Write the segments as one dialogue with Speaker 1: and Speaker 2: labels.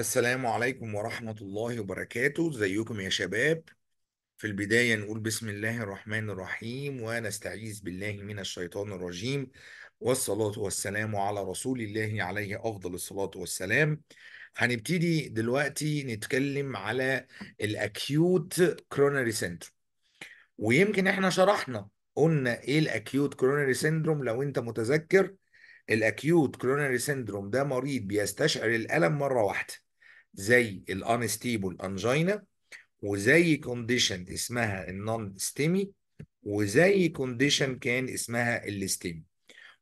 Speaker 1: السلام عليكم ورحمة الله وبركاته ازيكم يا شباب في البداية نقول بسم الله الرحمن الرحيم ونستعيذ بالله من الشيطان الرجيم والصلاة والسلام على رسول الله عليه أفضل الصلاة والسلام هنبتدي دلوقتي نتكلم على الأكيوت كرونري سنتروم ويمكن احنا شرحنا قلنا ايه الأكيوت كرونري سنتروم لو انت متذكر الأكيوت كرونري سيندروم ده مريض بيستشعر الألم مرة واحدة زي الانستيبل انجينا وزي كونديشن اسمها النون ستيمي وزي كونديشن كان اسمها الاستيمي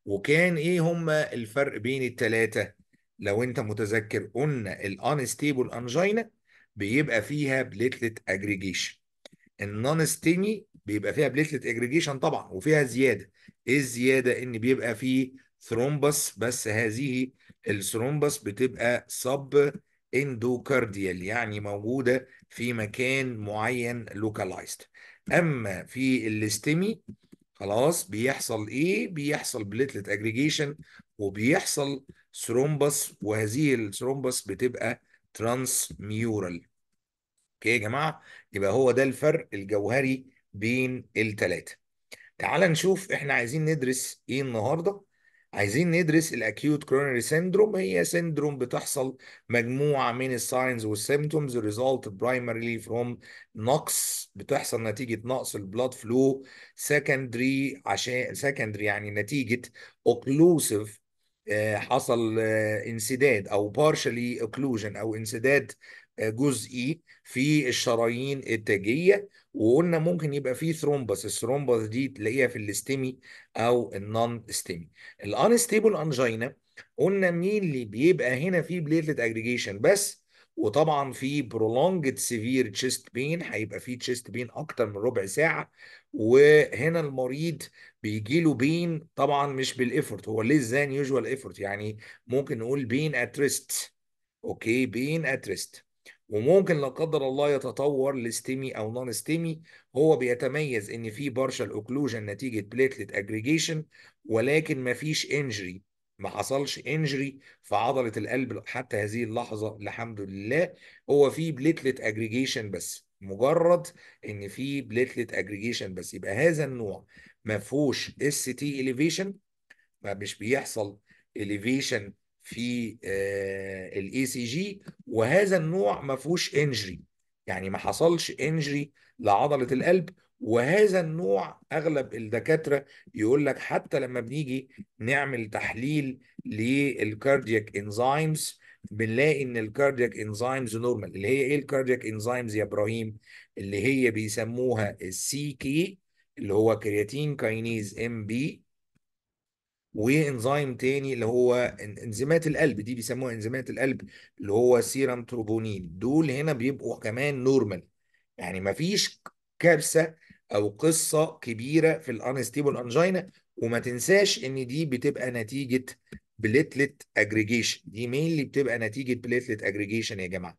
Speaker 1: وكان ايه هما الفرق بين التلاتة لو انت متذكر قلنا الانستيبل انجينا بيبقى فيها بليتلت اجريجيشن النون ستيمي بيبقى فيها بليتلت اجريجيشن طبعا وفيها زياده ايه الزياده ان بيبقى فيه ثرومبس بس هذه الثرومبس بتبقى سب اندوكارديال يعني موجوده في مكان معين localized اما في الاستمي خلاص بيحصل ايه بيحصل بليتلت اجريجيشن وبيحصل ثرومبس وهذه الثرومبس بتبقى ترانس ميورال اوكي يا جماعه يبقى هو ده الفرق الجوهري بين الثلاثه تعال نشوف احنا عايزين ندرس ايه النهارده عايزين ندرس الاكيوت كورونري سيندروم هي سيندروم بتحصل مجموعه من الساينز والسيمتومز ريزالت برايمريلي فروم نقص بتحصل نتيجه نقص البلاد فلو سكندري عشان سكندري يعني نتيجه اوكلوسيف آه، حصل آه، انسداد او بارشلي اوكلوجن او انسداد جزئي في الشرايين التاجيه وقلنا ممكن يبقى فيه ثرومبس الثرومبس دي تلاقيها في الاستيمي او النون استيمي الانستيبل انجينا قلنا مين اللي بيبقى هنا فيه بليتلت اجريجيشن بس وطبعا في برولونجد سيفير تشيست بين هيبقى في تشيست بين اكتر من ربع ساعه وهنا المريض بيجي له بين طبعا مش بالافورت هو ليه زان يوجوال افورت يعني ممكن نقول بين اتريست اوكي بين اتريست وممكن لا قدر الله يتطور لستيمي او نون ستيمي هو بيتميز ان في بارشال اوكلوجن نتيجه بليتلت اجريجيشن ولكن ما فيش انجري ما حصلش انجري في عضله القلب حتى هذه اللحظه الحمد لله هو في بليتلت اجريجيشن بس مجرد ان في بليتلت اجريجيشن بس يبقى هذا النوع ما فيهوش اس تي اليفيشن مش بيحصل اليفيشن في الاي سي جي وهذا النوع ما فيهوش انجري يعني ما حصلش انجري لعضله القلب وهذا النوع اغلب الدكاتره يقول لك حتى لما بنيجي نعمل تحليل للكاردياك انزيمز بنلاقي ان الكاردياك انزيمز نورمال اللي هي ايه الكاردياك انزيمز يا ابراهيم اللي هي بيسموها السي كي اللي هو كرياتين كاينيز ام بي وانزيم تاني اللي هو انزيمات القلب دي بيسموها انزيمات القلب اللي هو سيرام تروبونين دول هنا بيبقوا كمان نورمال يعني مفيش كارثه او قصه كبيره في الانستيبل انجينا وما تنساش ان دي بتبقى نتيجه بليتلت اجريجيشن دي مينلي بتبقى نتيجه بليتلت اجريجيشن يا جماعه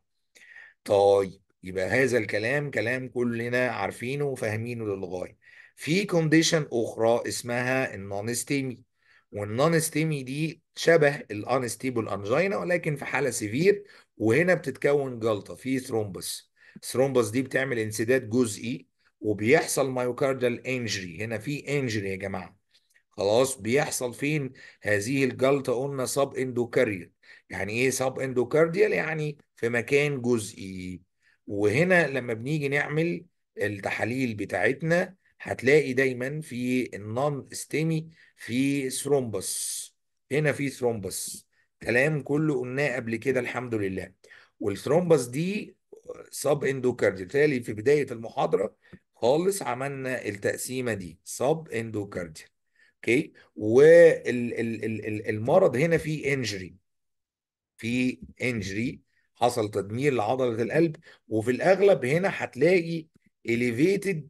Speaker 1: طيب يبقى هذا الكلام كلام كلنا عارفينه وفاهمينه للغايه في كونديشن اخرى اسمها النونستيمي والنون ستيمي دي شبه الانستيبل انجينا ولكن في حاله سيفير وهنا بتتكون جلطه في ثرومبس الثرومبس دي بتعمل انسداد جزئي وبيحصل مايوكاردال انجري هنا في انجري يا جماعه خلاص بيحصل فين هذه الجلطه قلنا سب اندوكارديال يعني ايه سب اندوكارديال يعني في مكان جزئي وهنا لما بنيجي نعمل التحاليل بتاعتنا هتلاقي دايما في النون استيمي في ثرومبس هنا في ثرومبس كلام كله قلناه قبل كده الحمد لله والثرومبس دي سب اندوكارديال بالتالي في بدايه المحاضره خالص عملنا التقسيمه دي سب اندوكارديال اوكي والمرض هنا في انجري في انجري حصل تدمير لعضله القلب وفي الاغلب هنا هتلاقي elevated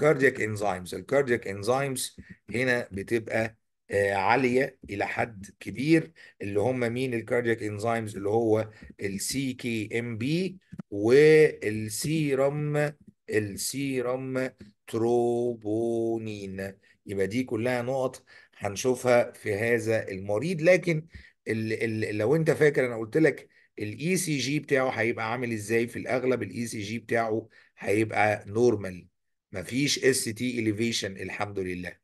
Speaker 1: كاردياك انزيمز الكاردياك انزيمز هنا بتبقى آه، عاليه الى حد كبير اللي هم مين الكاردياك انزيمز اللي هو السي كي ام بي والسيرم السيرم تروبونين يبقى دي كلها نقط هنشوفها في هذا المريض لكن الـ الـ لو انت فاكر انا قلت لك الاي سي e جي بتاعه هيبقى عامل ازاي في الاغلب الاي سي e جي بتاعه هيبقى نورمال مفيش اس تي اليفيشن الحمد لله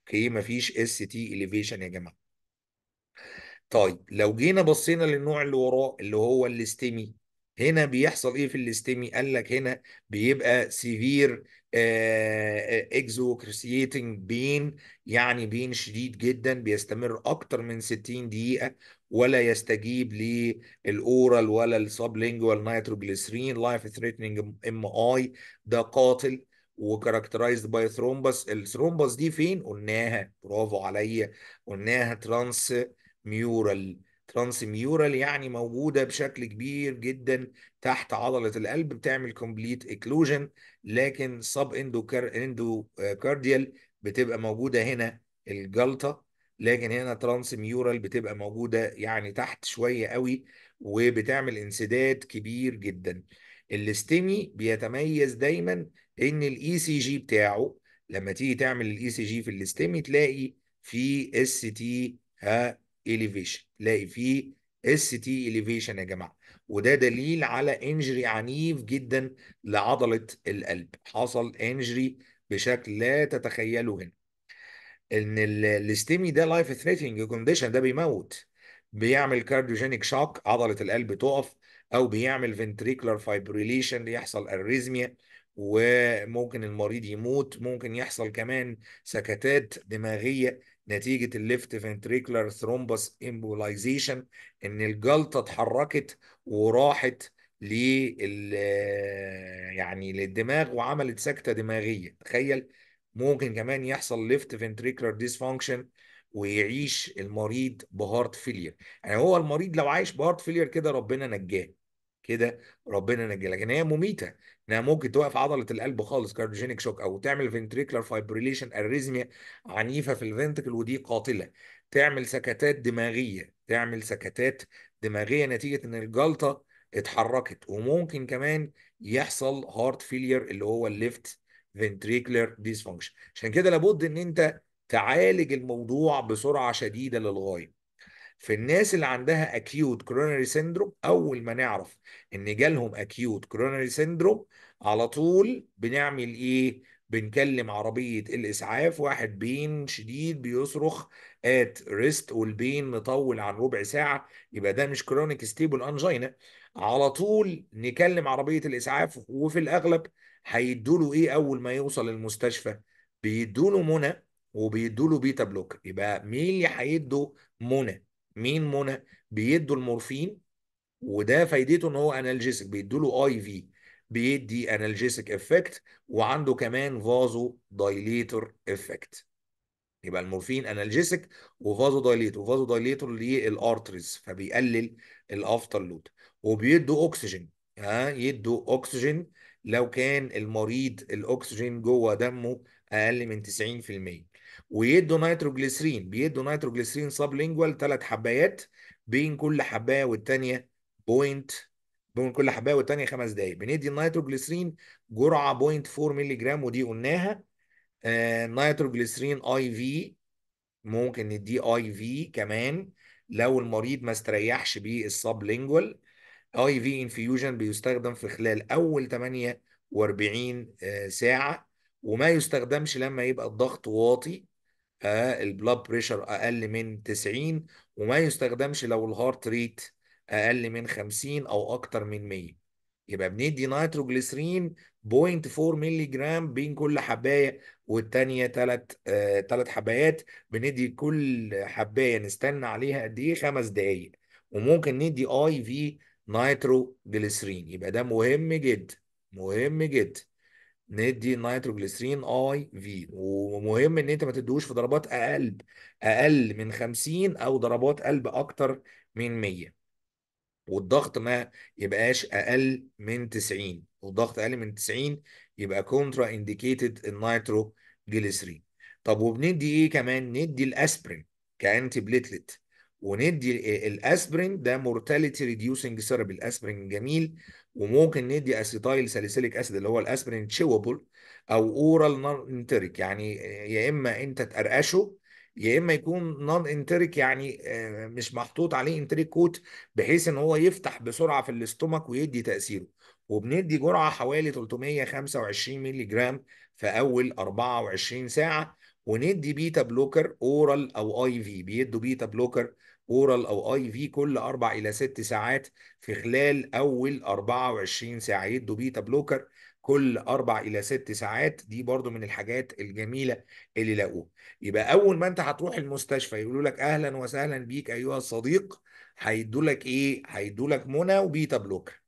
Speaker 1: اوكي مفيش اس تي اليفيشن يا جماعه طيب لو جينا بصينا للنوع اللي وراه اللي هو الاستيمي هنا بيحصل ايه في الاستيمي قال لك هنا بيبقى سيفير اكزوكريسيتنج بين يعني بين شديد جدا بيستمر اكتر من 60 دقيقه ولا يستجيب للاورال ولا السابلينجوال نيتروجليسرين لايف ثريتنج ام اي ده قاتل وكاركترايزد باي ثرومبس الثرومبس دي فين قلناها برافو عليا قلناها ترانس ميورال ترانس ميورال يعني موجوده بشكل كبير جدا تحت عضله القلب بتعمل كومبليت اكلوجن لكن سب اندو اندو كارديال بتبقى موجوده هنا الجلطه لكن هنا ترانس ميورال بتبقى موجوده يعني تحت شويه قوي وبتعمل انسداد كبير جدا الاستمي بيتميز دايما ان الاي سي e جي بتاعه لما تيجي تعمل الاي سي e جي في الاستيم تلاقي في اس تي ها اليفيشن تلاقي في اس تي اليفيشن يا جماعه وده دليل على انجري عنيف جدا لعضله القلب حصل انجري بشكل لا تتخيله هنا ان الاستيمي ده لايف ثريتنج كونديشن ده بيموت بيعمل كارديوجينيك شوك عضله القلب تقف او بيعمل فنتريكولار فايبريليشن يحصل اريزميا وممكن المريض يموت ممكن يحصل كمان سكتات دماغية نتيجة الليفت فنتريكلر ثرومبس امبولايزيشن ان الجلطة اتحركت وراحت لل يعني للدماغ وعملت سكتة دماغية تخيل ممكن كمان يحصل ليفت فنتريكلر ديسفانكشن ويعيش المريض بهارت فيلير يعني هو المريض لو عايش بهارت فيلير كده ربنا نجاه كده ربنا نجي لكن هي مميته انها ممكن توقف عضله القلب خالص كارديوجينيك شوك او تعمل فنتريكلر فايبريليشن اريزميا عنيفه في الفنتكل ودي قاتله تعمل سكتات دماغيه تعمل سكتات دماغيه نتيجه ان الجلطه اتحركت وممكن كمان يحصل هارت فيلير اللي هو الليفت فنتريكلر ديسفانكشن عشان كده لابد ان انت تعالج الموضوع بسرعه شديده للغايه في الناس اللي عندها اكيوت كورونري سيندروم اول ما نعرف ان جالهم اكيوت كورونري سيندروم على طول بنعمل ايه بنكلم عربية الإسعاف واحد بين شديد بيصرخ ات ريست والبين مطول عن ربع ساعة يبقى ده مش كرونيك ستيبل أنجينا على طول نكلم عربية الإسعاف وفي الأغلب هيدوا له إيه أول ما يوصل المستشفى بيدوا له منى وبيدوا له بيتا بلوكر يبقى مين اللي هيدوا منى مين منى بيدوا المورفين وده فايدته ان هو انالجيسك بيدوا له اي في بيدي انالجيسك افكت وعنده كمان فازو دايليتر افكت يبقى المورفين انالجيسك وفازو دايليتور وفازو دايليتور للارتريز فبيقلل الافتر لود وبيدوا اكسجين ها يدوا اكسجين لو كان المريض الاكسجين جوه دمه اقل من 90% ويدوا نيتروجليسرين بيدوا نيتروجليسرين ساب لينجوال ثلاث حبايات بين كل حبايه والثانيه بوينت بين كل حبايه والثانيه خمس دقائق بندي النيتروجليسرين جرعه بوينت 4 مللي جرام ودي قلناها آه نيتروجليسرين اي في ممكن نديه اي في كمان لو المريض ما استريحش بالساب لينجوال اي في انفيوجن بيستخدم في خلال اول 48 آه، ساعه وما يستخدمش لما يبقى الضغط واطي آه، البلاد بريشر اقل من 90 وما يستخدمش لو الهارت ريت اقل من 50 او اكتر من 100 يبقى بندي نيتروجليسرين 0.4 مللي جرام بين كل حبايه والثانيه ثلاث ثلاث آه، حبايات بندي كل حبايه نستنى عليها قد ايه خمس دقائق وممكن ندي اي في نيتروجليسرين يبقى ده مهم جدا مهم جدا ندي نيتروجليسرين اي في ومهم ان انت ما تدوش في ضربات اقل اقل من 50 او ضربات قلب اكتر من 100 والضغط ما يبقاش اقل من 90 والضغط اقل من 90 يبقى كونترا انديكيتد النيتروجليسرين طب وبندي ايه كمان ندي الاسبرين كانتي بليتلت وندي الاسبرين ده مورتاليتي ريديوسنج سيرب الاسبرين جميل وممكن ندي اسيتايل ساليسيليك اسيد اللي هو الاسبرين تشيوبل او اورال نون انتريك يعني يا اما انت تقرقشه يا اما يكون نون انتريك يعني آه، مش محطوط عليه انتريك كوت بحيث ان هو يفتح بسرعه في الاستومك ويدي تاثيره وبندي جرعه حوالي 325 ملي جرام في اول 24 ساعه وندي بيتا بلوكر اورال او اي في بيدوا بيتا بلوكر اورال او اي في كل اربع الى ست ساعات في خلال اول 24 ساعه يدوا بيتا بلوكر كل اربع الى ست ساعات دي برضو من الحاجات الجميله اللي لاقوها يبقى اول ما انت هتروح المستشفى يقولوا لك اهلا وسهلا بيك ايها الصديق هيدوا لك ايه هيدوا لك منى وبيتا بلوكر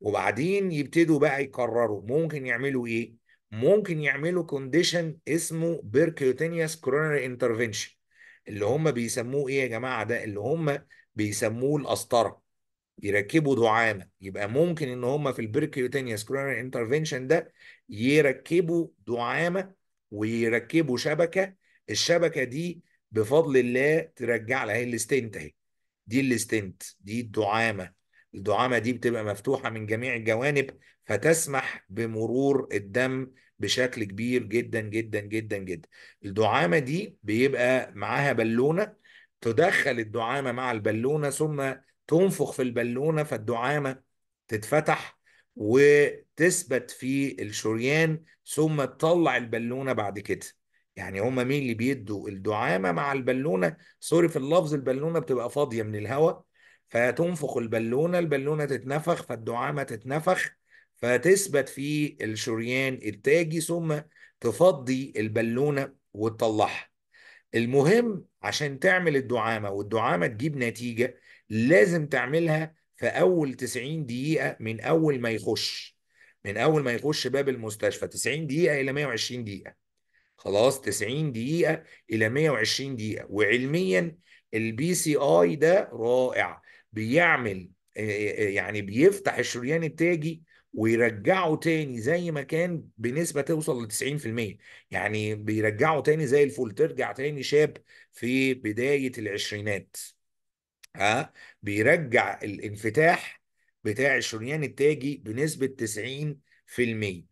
Speaker 1: وبعدين يبتدوا بقى يقرروا ممكن يعملوا ايه ممكن يعملوا كونديشن اسمه بيركيوتينيوس كورونري انترفنشن اللي هم بيسموه ايه يا جماعه ده اللي هم بيسموه القسطره يركبوا دعامه يبقى ممكن ان هم في البركيوتينيوس كورونر انترفنشن ده يركبوا دعامه ويركبوا شبكه الشبكه دي بفضل الله ترجع لها الاستنت اهي دي الاستنت دي الدعامه الدعامه دي بتبقى مفتوحه من جميع الجوانب فتسمح بمرور الدم بشكل كبير جدا جدا جدا جدا الدعامه دي بيبقى معاها بالونه تدخل الدعامه مع البالونه ثم تنفخ في البالونه فالدعامه تتفتح وتثبت في الشريان ثم تطلع البالونه بعد كده يعني هما مين اللي بيدوا الدعامه مع البالونه سوري في اللفظ البالونه بتبقى فاضيه من الهواء فتنفخ البالونه البالونه تتنفخ فالدعامه تتنفخ فتثبت في الشريان التاجي ثم تفضي البالونه وتطلعها المهم عشان تعمل الدعامه والدعامه تجيب نتيجه لازم تعملها في اول 90 دقيقه من اول ما يخش من اول ما يخش باب المستشفى 90 دقيقه الى 120 دقيقه خلاص 90 دقيقه الى 120 دقيقه وعلميا البي سي اي ده رائع بيعمل يعني بيفتح الشريان التاجي ويرجعه تاني زي ما كان بنسبة توصل ل 90% يعني بيرجعه تاني زي الفل ترجع تاني شاب في بداية العشرينات ها بيرجع الانفتاح بتاع الشريان التاجي بنسبة 90%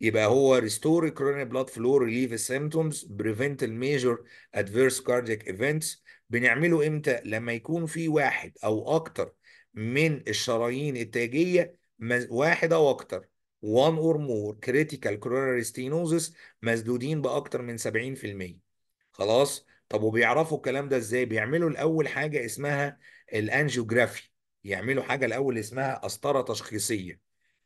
Speaker 1: يبقى هو restore coronary blood flow relieve symptoms prevent major adverse cardiac events بنعمله امتى لما يكون في واحد او اكتر من الشرايين التاجية واحد أو أكتر one or more critical coronary stenosis مسدودين بأكتر من 70% خلاص طب وبيعرفوا الكلام ده ازاي بيعملوا الأول حاجة اسمها الأنجيوجرافي يعملوا حاجة الأول اسمها قسطرة تشخيصية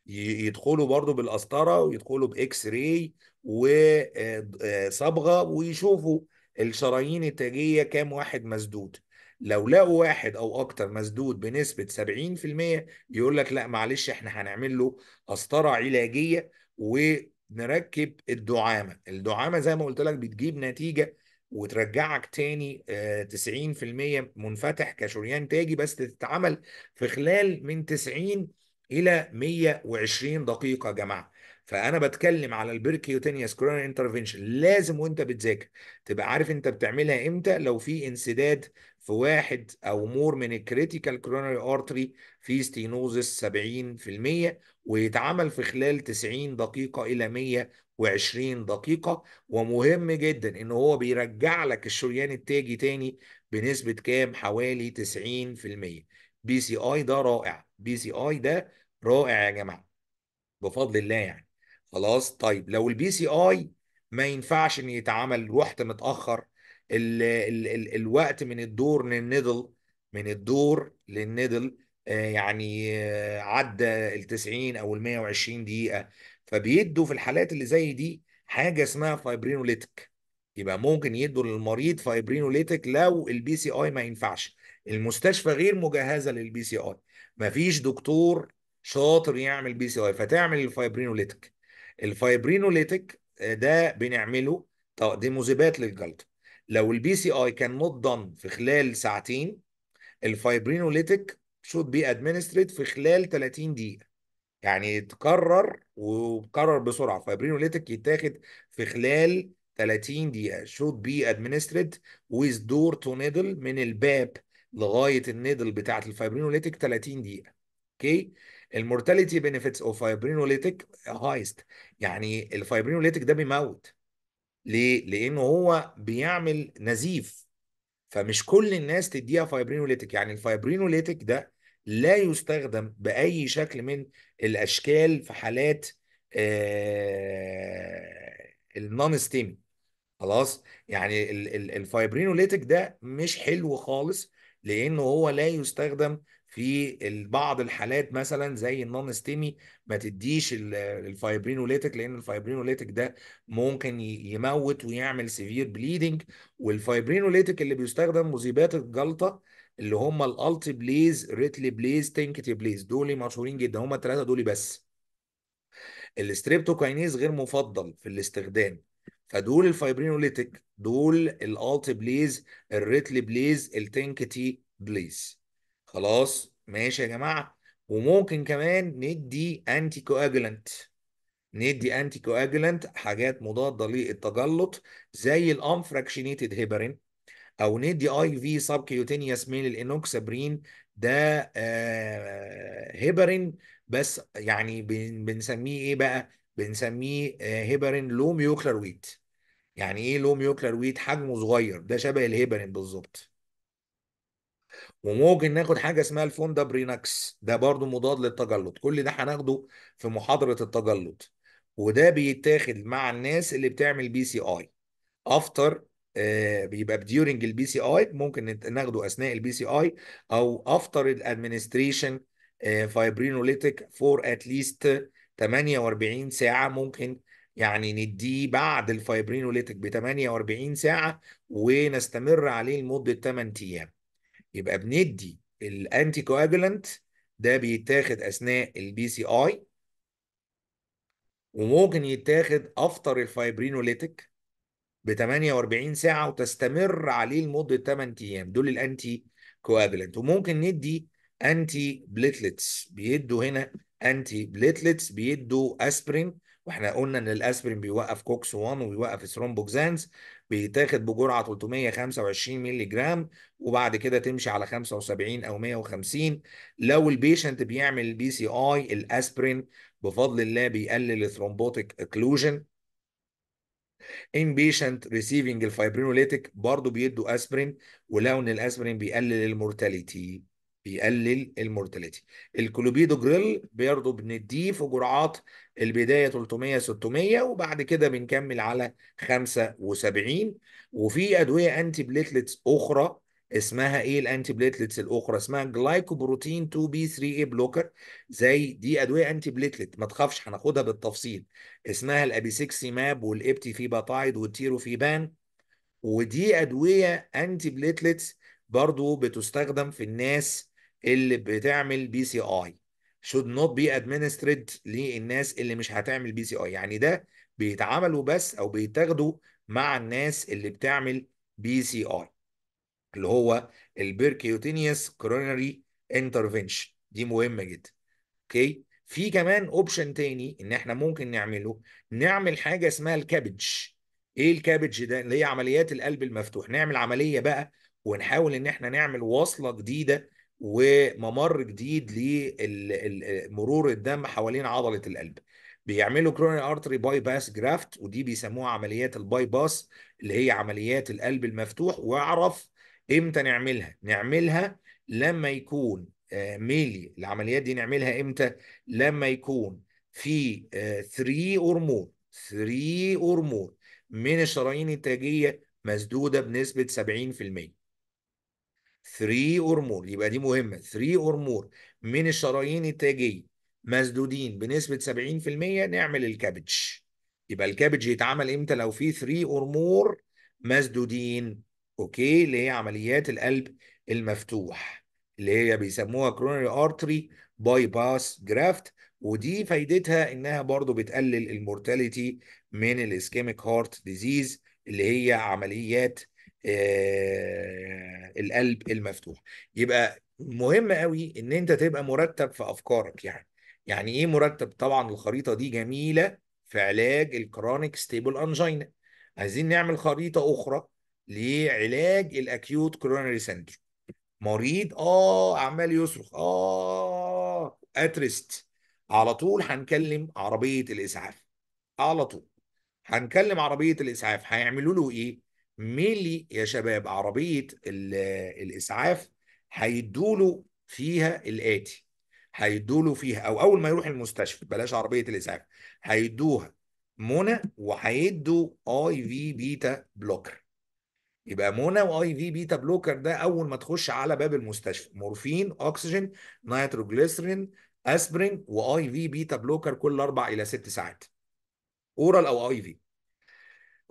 Speaker 1: يدخلوا برضو بالقسطرة ويدخلوا بإكس راي وصبغة آه، آه، ويشوفوا الشرايين التاجية كام واحد مسدود لو لقوا واحد او اكتر مسدود بنسبه 70% يقول لك لا معلش احنا هنعمل له قسطره علاجيه ونركب الدعامه، الدعامه زي ما قلت لك بتجيب نتيجه وترجعك تاني 90% آه، منفتح كشريان تاجي بس تتعمل في خلال من 90 الى 120 دقيقه يا جماعه. فانا بتكلم على البركيوتينيا سكرينر انترفينشن لازم وانت بتذاكر تبقى عارف انت بتعملها امتى لو في انسداد في واحد او مور من الكريتيكال كورونري ارتري في ستينوزس 70% ويتعمل في خلال 90 دقيقه الى 120 دقيقه ومهم جدا ان هو بيرجع لك الشريان التاجي تاني بنسبه كام حوالي 90% بي سي اي ده رائع بي سي اي ده رائع يا جماعه بفضل الله يعني خلاص طيب لو البي سي اي ما ينفعش ان يتعمل رحت متاخر ال ال ال الوقت من الدور للنيدل من الدور للنيدل آه، يعني آه، عدى ال 90 او ال 120 دقيقه فبيدوا في الحالات اللي زي دي حاجه اسمها فايبرينوليتك يبقى ممكن يدوا للمريض فايبرينوليتك لو البي سي اي ما ينفعش المستشفى غير مجهزه للبي سي اي مفيش دكتور شاطر يعمل بي سي اي فتعمل الفايبرينوليتك الفايبرينوليتك آه، ده بنعمله تقديمه زبات للجلطه لو البي سي اي كان مضن في خلال ساعتين الفايبرينوليتيك شود بي ادمنستريت في خلال 30 دقيقه يعني تكرر وكرر بسرعه فايبرينوليتيك يتاخد في خلال 30 دقيقه شود بي ادمنستريت ويز دور تو نيدل من الباب لغايه النيدل بتاعه الفايبرينوليتيك 30 دقيقه اوكي المورتاليتي بينفيتس اوف فايبرينوليتيك هايست يعني الفايبرينوليتيك ده بيموت ليه؟ لأنه هو بيعمل نزيف فمش كل الناس تديها فايبرينوليتك يعني الفايبرينوليتك ده لا يستخدم بأي شكل من الأشكال في حالات آه النون ستيمي خلاص يعني الفايبرينوليتك ده مش حلو خالص لأنه هو لا يستخدم في بعض الحالات مثلا زي النون ستيمي ما تديش الفايبرينوليتك لان الفايبرينوليتك ده ممكن يموت ويعمل سيفير بليدنج والفايبرينوليتك اللي بيستخدم مذيبات الجلطه اللي هم الالتي بليز ريتلي بليز تنكتي بليز دول مشهورين جدا هم الثلاثه دول بس الاستريبتوكاينيز غير مفضل في الاستخدام فدول الفايبرينوليتك دول الالتي بليز الريتلي بليز التنكتي بليز خلاص ماشي يا جماعه وممكن كمان ندي انتي كواجلانت ندي انتي كواجلانت حاجات مضاده للتجلط زي الانفراكشنيتد هيبرين او ندي اي في سبكيوتينيوس ميل الانوكسابرين ده آه، هيبرين بس يعني بنسميه ايه بقى بنسميه آه، هيبرين لو ميوكلر ويت يعني ايه لو ميوكلر ويت حجمه صغير ده شبه الهيبرين بالظبط وممكن ناخد حاجه اسمها الفوندابرينكس ده برضو مضاد للتجلط كل ده هناخده في محاضره التجلط وده بيتاخد مع الناس اللي بتعمل بي سي اي افتر آه، بيبقى ديورنج البي سي اي ممكن ناخده اثناء البي سي اي او افتر الادمنستريشن فايبرينوليتيك فور اتليست 48 ساعه ممكن يعني نديه بعد الفايبرينوليتيك ب 48 ساعه ونستمر عليه لمده 8 ايام يبقى بندي الانتي كواجولانت ده بيتاخد اثناء البي سي اي وممكن يتاخد افتر الفايبرينوليتيك ب 48 ساعه وتستمر عليه لمده 8 ايام دول الانتي كواجولانت وممكن ندي انتي بليتلتس بيدوا هنا انتي بليتلتس بيدوا اسبرين واحنا قلنا ان الاسبرين بيوقف كوكس 1 وبيوقف ثرومبوكسانز بيتاخد بجرعه 325 مللي جرام وبعد كده تمشي على 75 او 150 لو البيشنت بيعمل بي سي اي الاسبرين بفضل الله بيقلل الثرومبوتيك اكلوجن ان بيشنت ريسيفنج الفايبرينوليتيك برضه بيدوا اسبرين ولو ان الاسبرين بيقلل المورتاليتي بيقلل المورتاليتي الكلوبيدو جريل برضه بنديه في جرعات البدايه 300 600 وبعد كده بنكمل على 75 وفي ادويه انتي بليتلتس اخرى اسمها ايه الانتي بليتلتس الاخرى اسمها جلايكوبروتين 2 بي 3 اي بلوكر زي دي ادويه انتي بليتلت ما تخافش هناخدها بالتفصيل اسمها والتيرو في والتيروفيبان ودي ادويه انتي بليتلتس برضو بتستخدم في الناس اللي بتعمل بي سي اي should not be administered للناس اللي مش هتعمل بي سي اي يعني ده بيتعاملوا بس او بيتاخدوا مع الناس اللي بتعمل بي سي اي اللي هو البيركيوتينيوس كورونري انترفنشن دي مهمه جدا اوكي في كمان اوبشن تاني ان احنا ممكن نعمله نعمل حاجه اسمها الكابج ايه الكابج ده اللي هي عمليات القلب المفتوح نعمل عمليه بقى ونحاول ان احنا نعمل وصله جديده وممر جديد لمرور الدم حوالين عضله القلب بيعملوا كروني ارتري باي باس جرافت ودي بيسموها عمليات الباي باس اللي هي عمليات القلب المفتوح واعرف امتى نعملها نعملها لما يكون آه، ميلي العمليات دي نعملها امتى لما يكون في 3 اور مور 3 اور مور من الشرايين التاجيه مسدوده بنسبه 70% 3 اور مور يبقى دي مهمه 3 اور مور من الشرايين التاجيه مسدودين بنسبه 70% نعمل الكابج يبقى الكابج يتعمل امتى لو في 3 اور مور مسدودين اوكي اللي هي عمليات القلب المفتوح اللي هي بيسموها كرونري ارتري باي باس جرافت ودي فايدتها انها برضو بتقلل المورتاليتي من الاسكيميك هارت ديزيز اللي هي عمليات آه، القلب المفتوح يبقى مهم قوي ان انت تبقى مرتب في افكارك يعني يعني ايه مرتب طبعا الخريطه دي جميله في علاج الكرونيك ستيبل انجينا عايزين نعمل خريطه اخرى لعلاج الاكيوت كورونري سنتر مريض اه عمال يصرخ اه اترست على طول هنكلم عربيه الاسعاف على طول هنكلم عربيه الاسعاف هيعملوا له ايه ميلي يا شباب عربية الإسعاف هيدوله فيها الآتي هيدوله فيها أو أول ما يروح المستشفى بلاش عربية الإسعاف هيدوها منى وهيدوا اي في بيتا بلوكر يبقى منى واي في بيتا بلوكر ده اول ما تخش على باب المستشفى مورفين اكسجين نيتروجليسرين اسبرين واي في بيتا بلوكر كل اربع الى ست ساعات اورال او اي في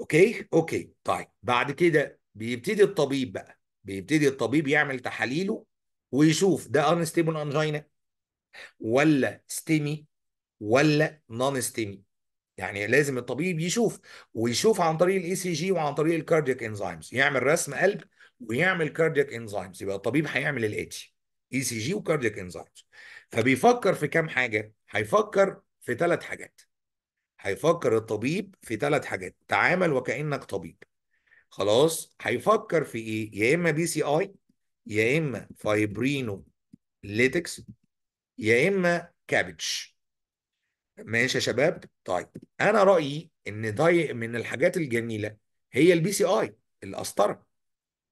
Speaker 1: اوكي اوكي طيب بعد كده بيبتدي الطبيب بقى بيبتدي الطبيب يعمل تحاليله ويشوف ده انستيبل انجينا ولا ستيمي ولا نون ستيمي يعني لازم الطبيب يشوف ويشوف عن طريق الاي سي e جي وعن طريق الكاردياك انزيمز يعمل رسم قلب ويعمل كاردياك انزيمز يبقى الطبيب هيعمل الاتي اي سي جي وكاردياك انزيمز فبيفكر في كام حاجه هيفكر في ثلاث حاجات هيفكر الطبيب في ثلاث حاجات تعامل وكانك طبيب خلاص هيفكر في ايه يا اما بي سي اي يا اما فايبرينو ليتكس يا اما كابج ماشي يا شباب طيب انا رايي ان ده من الحاجات الجميله هي البي سي اي القسطره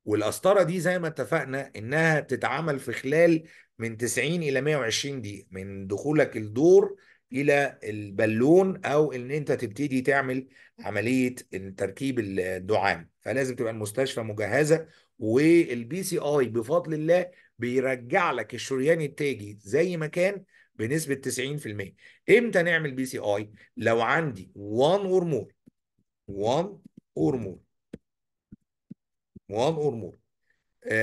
Speaker 1: والقسطره دي زي ما اتفقنا انها بتتعمل في خلال من 90 الى 120 دقيقه من دخولك الدور الى البالون او ان انت تبتدي تعمل عمليه تركيب الدعام فلازم تبقى المستشفى مجهزه والبي سي اي بفضل الله بيرجع لك الشريان التاجي زي ما كان بنسبه 90% امتى نعمل بي سي اي لو عندي 1 اور مور 1 اور مور 1 اور مور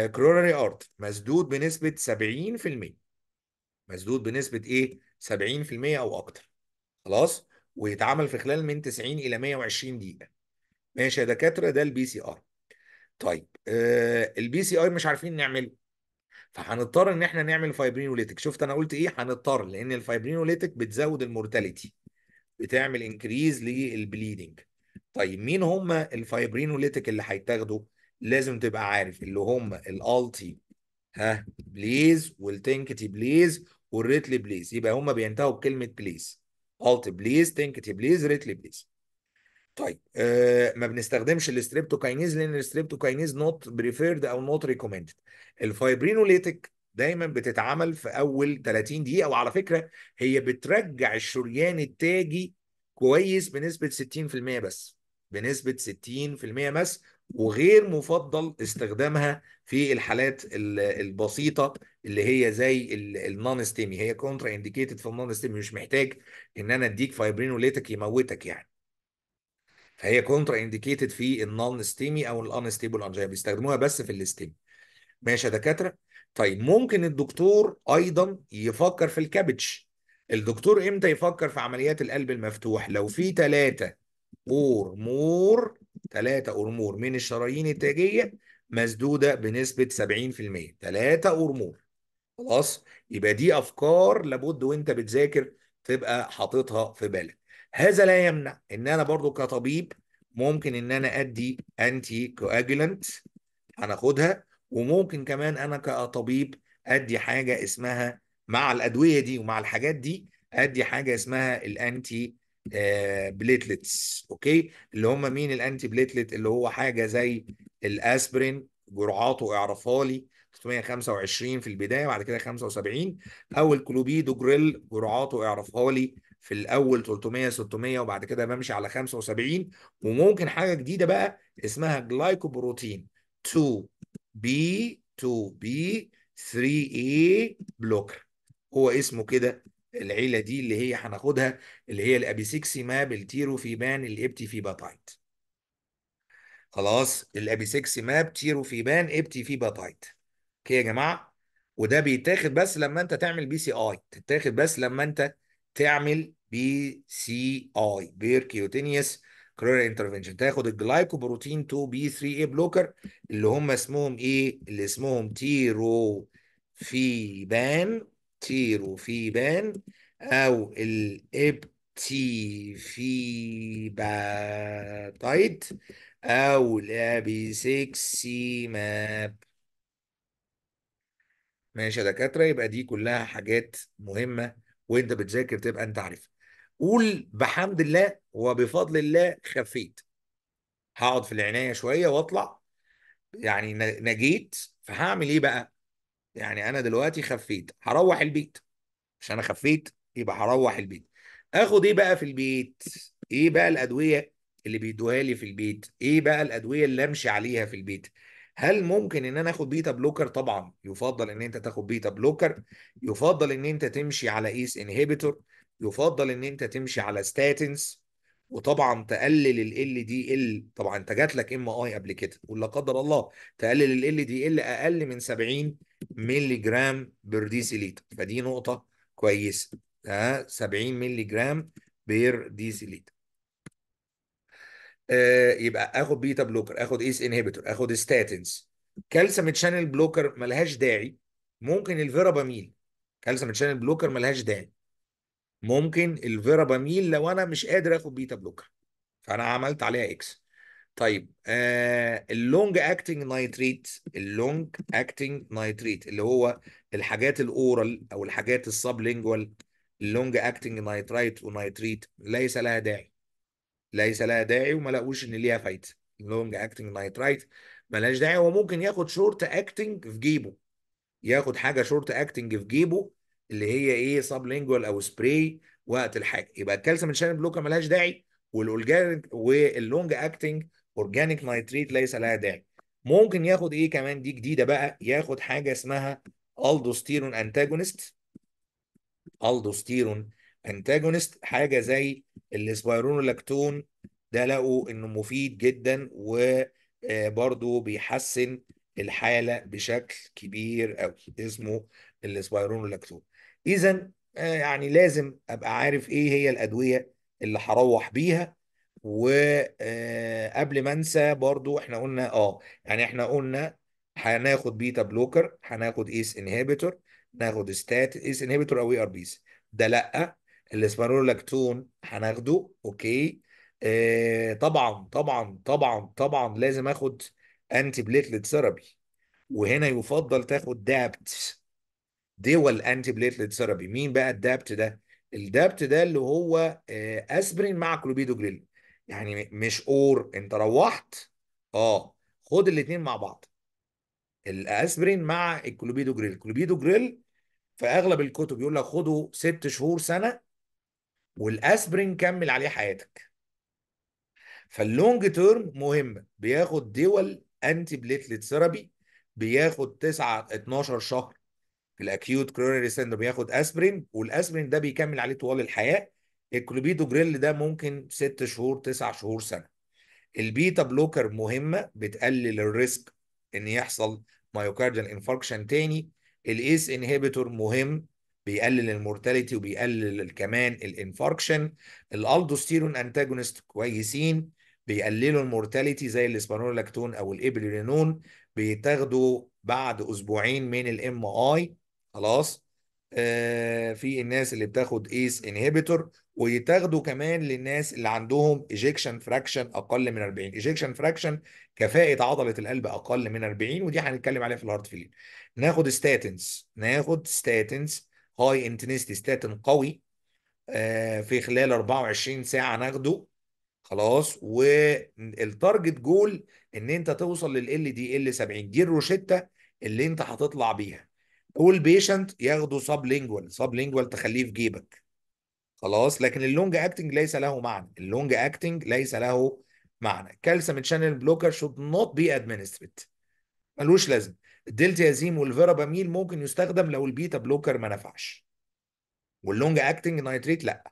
Speaker 1: كرونري ارت مسدود بنسبه 70% مسدود بنسبه ايه 70% او اكتر خلاص ويتعمل في خلال من 90 الى 120 دقيقه ماشي يا دكاتره ده البي سي ار طيب آه البي سي ار مش عارفين نعمله فهنضطر ان احنا نعمل فايبرينوليتك شفت انا قلت ايه هنضطر لان الفايبرينوليتك بتزود المورتاليتي بتعمل انكريز للبليدنج طيب مين هم الفايبرينوليتك اللي هيتاخدوا لازم تبقى عارف اللي هم الالتي ها بليز والتنكتي بليز والريتلي بليز يبقى هما بينتهوا بكلمه بليز الت بليز تنكتي بليز ريتلي بليز طيب آه ما بنستخدمش الستريبتوكاينيز لان الستريبتوكاينيز نوت بريفيرد او نوت ريكومندد الفايبرينوليتك دايما بتتعمل في اول 30 دقيقه وعلى فكره هي بترجع الشريان التاجي كويس بنسبه 60% بس بنسبه 60% بس وغير مفضل استخدامها في الحالات البسيطه اللي هي زي النون ستيمي هي كونترا انديكيتد في النون ستيمي مش محتاج ان انا اديك فايبرينوليتك يموتك يعني فهي كونترا انديكيتد في النون ستيمي او الانستيبل انجيا بيستخدموها بس في الاستيمي ماشي يا دكاتره طيب ممكن الدكتور ايضا يفكر في الكابتش الدكتور امتى يفكر في عمليات القلب المفتوح لو في ثلاثه اور مور ثلاثه اور مور من الشرايين التاجيه مسدوده بنسبه 70% ثلاثه اور مور خلاص يبقى دي افكار لابد وانت بتذاكر تبقى حاططها في بالك هذا لا يمنع ان انا برضو كطبيب ممكن ان انا ادي انتي كواجلنت هناخدها وممكن كمان انا كطبيب ادي حاجه اسمها مع الادويه دي ومع الحاجات دي ادي حاجه اسمها الانتي آه، بليتلتس اوكي اللي هم مين الانتي بليتلت اللي هو حاجه زي الاسبرين جرعاته اعرفها لي 325 في البدايه بعد كده 75 اول كلوبيدو جريل جرعاته اعرفها لي في الاول 300 600 وبعد كده بمشي على 75 وممكن حاجه جديده بقى اسمها جلايكوبروتين 2 بي 2 بي 3 اي بلوكر هو اسمه كده العيله دي اللي هي هناخدها اللي هي ماب التيروفيبان فيباتايت خلاص ماب تيروفيبان فيباتايت اوكي يا جماعه وده بيتاخد بس لما انت تعمل بي سي اي تتاخد بس لما انت تعمل بي سي اي بيركيوتينيوس كروري انترفنشن تاخد الجلايكوبروتين 2 بي 3 اي بلوكر اللي هم اسمهم ايه اللي اسمهم تيرو بان تيرو بان او الابتيفيباتايد او الابي 6 سي ماب ماشي يا دكاتره يبقى دي كلها حاجات مهمه وانت بتذاكر تبقى انت عارفها قول بحمد الله وبفضل الله خفيت هقعد في العنايه شويه واطلع يعني نجيت فهعمل ايه بقى يعني انا دلوقتي خفيت هروح البيت مش انا خفيت يبقى هروح البيت اخد ايه بقى في البيت ايه بقى الادويه اللي بيدوها لي في البيت ايه بقى الادويه اللي امشي عليها في البيت هل ممكن ان انا اخد بيتا بلوكر طبعا يفضل ان انت تاخد بيتا بلوكر يفضل ان انت تمشي على ايس انهبيتور يفضل ان انت تمشي على ستاتنز وطبعا تقلل ال دي ال طبعا انت جات لك ام اي قبل كده ولا قدر الله تقلل ال دي ال اقل من 70 مللي جرام بير ديسيليتر فدي نقطه كويسه 70 مللي جرام بير ديسيليتر آه، يبقى اخد بيتا بلوكر اخد ايس انهبيتور اخد ستاتينز كالسيوم تشانل بلوكر ملهاش داعي ممكن الفيرابامين كالسيوم تشانل بلوكر ملهاش داعي ممكن الفيرابامين لو انا مش قادر اخد بيتا بلوكر فانا عملت عليها اكس طيب آه، اللونج اكتنج نايتريت اللونج اكتنج نايتريت اللي هو الحاجات الاورال او الحاجات السبلينجوال اللونج اكتنج نايتريت ونايتريت ليس لها داعي ليس لها داعي وما لقوش ان ليها فايده لونج اكتنج نايترايت ملهاش داعي هو ممكن ياخد شورت اكتنج في جيبه ياخد حاجه شورت اكتنج في جيبه اللي هي ايه سب لينجوال او سبراي وقت الحاجه يبقى الكالسيوم شانل بلوكر ملهاش داعي والاورجانيك واللونج اكتنج اورجانيك نايتريت ليس لها داعي ممكن ياخد ايه كمان دي جديده بقى ياخد حاجه اسمها الدوستيرون انتاجونست الدوستيرون انتاجونست حاجه زي الاسبيرونولاكتون ده لقوا انه مفيد جدا وبرضه آه، بيحسن الحاله بشكل كبير قوي اسمه الاسبيرونولاكتون اذا آه، يعني لازم ابقى عارف ايه هي الادويه اللي هروح بيها وقبل آه، ما انسى برضو احنا قلنا اه يعني احنا قلنا هناخد بيتا بلوكر هناخد ايس انهبيتور ناخد ستات ايس انهبيتور او اي ار بيز ده لا الاسبارولاكتون هناخده اوكي آه طبعا طبعا طبعا طبعا لازم اخد انتي بليتلت ثيرابي وهنا يفضل تاخد دابت دول انتي بليتلت ثيرابي مين بقى الدابت ده الدابت ده اللي هو آه اسبرين مع كلوبيدوجريل يعني مش اور انت روحت اه خد الاثنين مع بعض الاسبرين مع الكلوبيدوجريل الكلوبيدوجريل في اغلب الكتب يقول لك خدوا ست شهور سنه والاسبرين كمل عليه حياتك فاللونج تيرم مهم بياخد دول انتي بليتلت ثيرابي بياخد 9 12 شهر في الاكيوت كرونري سندروم بياخد اسبرين والاسبرين ده بيكمل عليه طوال الحياه الكلوبيدو جريل ده ممكن 6 شهور 9 شهور سنه البيتا بلوكر مهمه بتقلل الريسك ان يحصل مايوكارديال انفاركشن تاني الايس انهبيتور مهم بيقلل المورتاليتي وبيقلل كمان الانفاركشن الالدوستيرون انتاجونست كويسين بيقللوا المورتاليتي زي الاسبانولاكتون او الابريلينون بيتاخدوا بعد اسبوعين من الام اي خلاص آه في الناس اللي بتاخد ايس انهبيتور ويتاخدوا كمان للناس اللي عندهم ايجكشن فراكشن اقل من 40 ايجكشن فراكشن كفاءه عضله القلب اقل من 40 ودي هنتكلم عليها في الهارت فيلير ناخد ستاتنز ناخد ستاتنز هاي انتنسيتي ستاتين قوي آه، في خلال 24 ساعه ناخده خلاص والتارجت جول ان انت توصل لل دي ال 70 دي الروشته اللي انت هتطلع بيها بيشنت ياخده سب لينجوال سب لينجوال تخليه في جيبك خلاص لكن اللونج اكتنج ليس له معنى اللونج اكتنج ليس له معنى كالسيوم شانل بلوكر شود نوت بي ادمنستريت ملوش لازمه الدلتيازيم والفيرابامين ممكن يستخدم لو البيتا بلوكر ما نفعش واللونج اكتنج نايتريت لا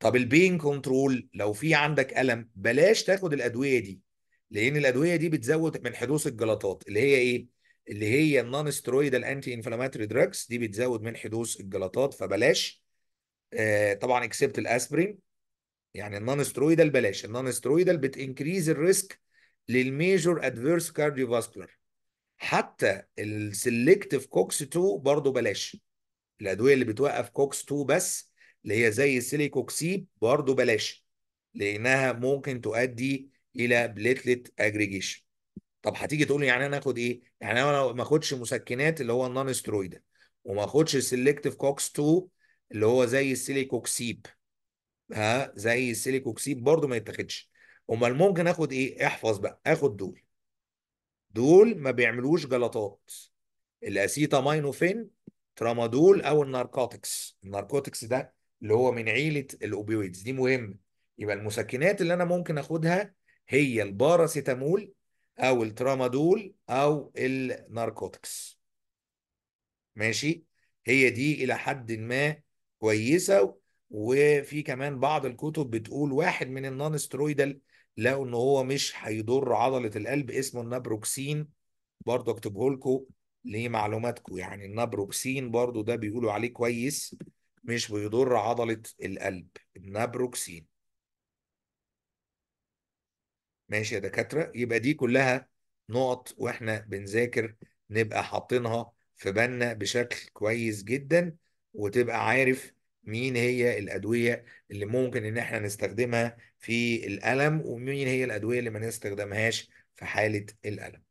Speaker 1: طب البين كنترول لو في عندك الم بلاش تاخد الادويه دي لان الادويه دي بتزود من حدوث الجلطات اللي هي ايه اللي هي النون سترويدال انتي انفلاماتوري دراجز دي بتزود من حدوث الجلطات فبلاش آه طبعا اكسبت الاسبرين يعني النون سترويدال بلاش النون سترويدال بتنكريز الريسك للميجور ادفيرس كارديوفاسكولار حتى السلكتيف كوكس 2 برضه بلاش الادويه اللي بتوقف كوكس 2 بس اللي هي زي السيليكوكسيب برضه بلاش لانها ممكن تؤدي الى بليتلت اجريجيشن طب هتيجي تقول لي يعني انا اخد ايه يعني انا ما اخدش مسكنات اللي هو النون سترويد وما اخدش سيلكتيف كوكس 2 اللي هو زي السيليكوكسيب ها زي السيليكوكسيب برضه ما يتاخدش امال ممكن اخد ايه احفظ بقى اخد دول دول ما بيعملوش جلطات الاسيتامينوفين ترامادول او الناركوتكس الناركوتكس ده اللي هو من عيله الاوبيويدز دي مهم يبقى المسكنات اللي انا ممكن اخدها هي الباراسيتامول او الترامادول او الناركوتكس ماشي هي دي الى حد ما كويسه وفي كمان بعض الكتب بتقول واحد من النون سترويدال لقوا ان هو مش هيضر عضله القلب اسمه النابروكسين برضه اكتبه لكم لمعلوماتكم يعني النابروكسين برضه ده بيقولوا عليه كويس مش بيضر عضله القلب النابروكسين ماشي يا دكاتره يبقى دي كلها نقط واحنا بنذاكر نبقى حاطينها في بالنا بشكل كويس جدا وتبقى عارف مين هي الادويه اللي ممكن ان احنا نستخدمها في الالم ومين هي الادويه اللي ما نستخدمهاش في حاله الالم